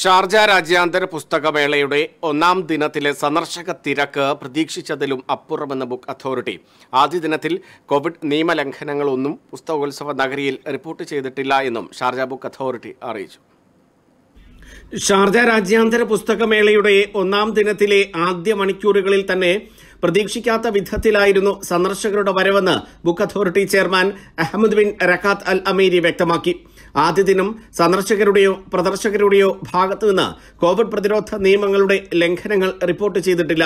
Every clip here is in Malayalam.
ഷാർജ രാജ്യാന്തര പുസ്തകമേളയുടെ ഒന്നാം ദിനത്തിലെ സന്ദർശക തിരക്ക് പ്രതീക്ഷിച്ചതിലും അപ്പുറമെന്ന ബുക്ക് അതോറിറ്റി ആദ്യ ദിനത്തിൽ കോവിഡ് നിയമലംഘനങ്ങളൊന്നും പുസ്തകോത്സവ നഗരിയിൽ റിപ്പോർട്ട് ചെയ്തിട്ടില്ല എന്നും ഷാർജ ബുക്ക് അതോറിറ്റി അറിയിച്ചു ഷാർജ രാജ്യാന്തര പുസ്തകമേളയുടെ ഒന്നാം ദിനത്തിലെ ആദ്യ മണിക്കൂറുകളിൽ തന്നെ പ്രതീക്ഷിക്കാത്ത വിധത്തിലായിരുന്നു സന്ദർശകരുടെ വരവെന്ന് book authority chairman Ahmed bin Rakad Al Ameri വ്യക്തമാക്കി ആദ്യ ദിനം സന്ദർശകരുടെയോ പ്രദർശകരുടെയോ ഭാഗത്തുനിന്ന് കോവിഡ് പ്രതിരോധ നിയമങ്ങളുടെ ലംഘനങ്ങൾ റിപ്പോർട്ട് ചെയ്തിട്ടില്ല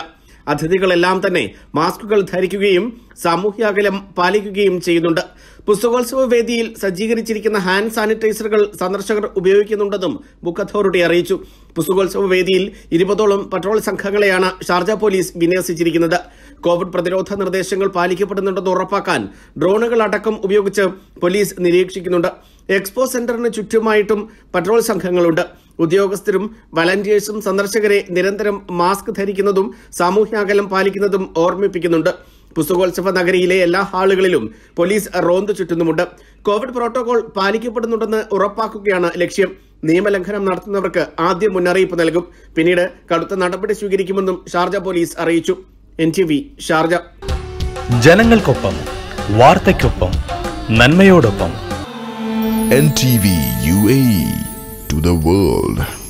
അതിഥികളെല്ലാം തന്നെ മാസ്കുകൾ ധരിക്കുകയും സാമൂഹ്യ അകലം പാലിക്കുകയും ചെയ്യുന്നുണ്ട് പുസ്തകോത്സവ വേദിയിൽ സജ്ജീകരിച്ചിരിക്കുന്ന ഹാൻഡ് സാനിറ്റൈസറുകൾ സന്ദർശകർ ഉപയോഗിക്കുന്നുണ്ടെന്നും ബുക്ക് അതോറിറ്റി അറിയിച്ചു പുസ്തകോത്സവ വേദിയിൽ ഇരുപതോളം പട്രോൾ സംഘങ്ങളെയാണ് ഷാർജ പോലീസ് വിന്യസിച്ചിരിക്കുന്നത് കോവിഡ് പ്രതിരോധ നിർദ്ദേശങ്ങൾ പാലിക്കപ്പെടുന്നുണ്ടെന്ന് ഉറപ്പാക്കാൻ ഡ്രോണുകൾ അടക്കം ഉപയോഗിച്ച് പോലീസ് നിരീക്ഷിക്കുന്നുണ്ട് എക്സ്പോ സെന്ററിന് ചുറ്റുമായിട്ടും പട്രോൾ സംഘങ്ങളുണ്ട് ഉദ്യോഗസ്ഥരും വളണ്ടിയേഴ്സും സന്ദർശകരെ നിരന്തരം മാസ്ക് ധരിക്കുന്നതും സാമൂഹ്യ അകലം പാലിക്കുന്നതും ഓർമ്മിപ്പിക്കുന്നുണ്ട് പുസ്തകോത്സവ നഗരിയിലെ എല്ലാ ഹാളുകളിലും പോലീസ് റോന്ത് ചുറ്റുന്നുമുണ്ട് കോവിഡ് പ്രോട്ടോകോൾ പാലിക്കപ്പെടുന്നുണ്ടെന്ന് ഉറപ്പാക്കുകയാണ് ലക്ഷ്യം നിയമലംഘനം നടത്തുന്നവർക്ക് ആദ്യം മുന്നറിയിപ്പ് നൽകും പിന്നീട് കടുത്ത നടപടി സ്വീകരിക്കുമെന്നും ഷാർജ പോലീസ് അറിയിച്ചു എൻ ടി വി ഷാർജ ജനങ്ങൾക്കൊപ്പം വാർത്തയ്ക്കൊപ്പം നന്മയോടൊപ്പം N T V U A to the world